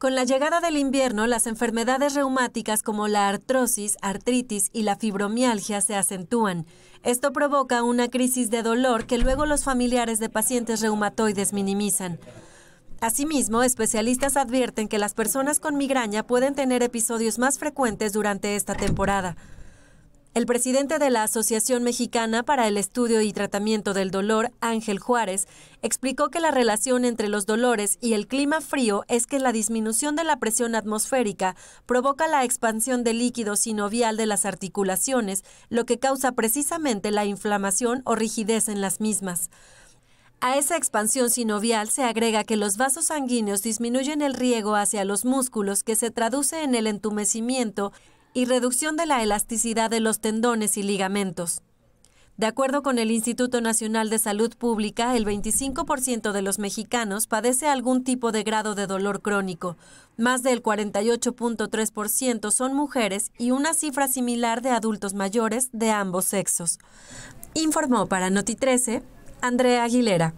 Con la llegada del invierno, las enfermedades reumáticas como la artrosis, artritis y la fibromialgia se acentúan. Esto provoca una crisis de dolor que luego los familiares de pacientes reumatoides minimizan. Asimismo, especialistas advierten que las personas con migraña pueden tener episodios más frecuentes durante esta temporada. El presidente de la Asociación Mexicana para el Estudio y Tratamiento del Dolor, Ángel Juárez, explicó que la relación entre los dolores y el clima frío es que la disminución de la presión atmosférica provoca la expansión del líquido sinovial de las articulaciones, lo que causa precisamente la inflamación o rigidez en las mismas. A esa expansión sinovial se agrega que los vasos sanguíneos disminuyen el riego hacia los músculos que se traduce en el entumecimiento y reducción de la elasticidad de los tendones y ligamentos. De acuerdo con el Instituto Nacional de Salud Pública, el 25% de los mexicanos padece algún tipo de grado de dolor crónico. Más del 48.3% son mujeres y una cifra similar de adultos mayores de ambos sexos. Informó para Noti 13 Andrea Aguilera.